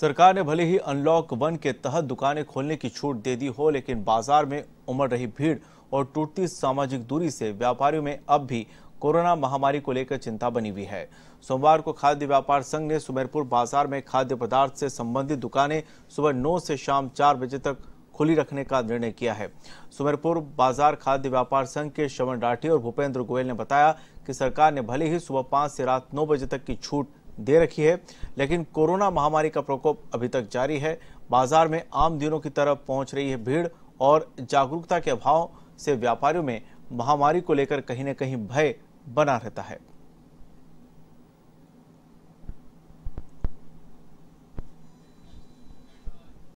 सरकार ने भले ही अनलॉक वन के तहत दुकानें खोलने की छूट दे दी हो लेकिन बाजार में उमड़ रही भीड़ और टूटती सामाजिक दूरी से व्यापारियों में अब भी कोरोना महामारी को लेकर चिंता बनी हुई है सोमवार को खाद्य व्यापार संघ ने सुमेरपुर बाजार में खाद्य पदार्थ से संबंधित दुकानें सुबह नौ से शाम चार बजे तक खुली रखने का निर्णय किया है सुमेरपुर बाजार खाद्य व्यापार संघ के श्रवण राठी और भूपेंद्र गोयल ने बताया कि सरकार ने भले ही सुबह पांच से रात नौ बजे तक की छूट दे रखी है लेकिन कोरोना महामारी का प्रकोप अभी तक जारी है बाजार में आम दिनों की तरफ पहुंच रही है भीड़ और जागरूकता के अभाव से व्यापारियों में महामारी को लेकर कहीं न कहीं भय बना रहता है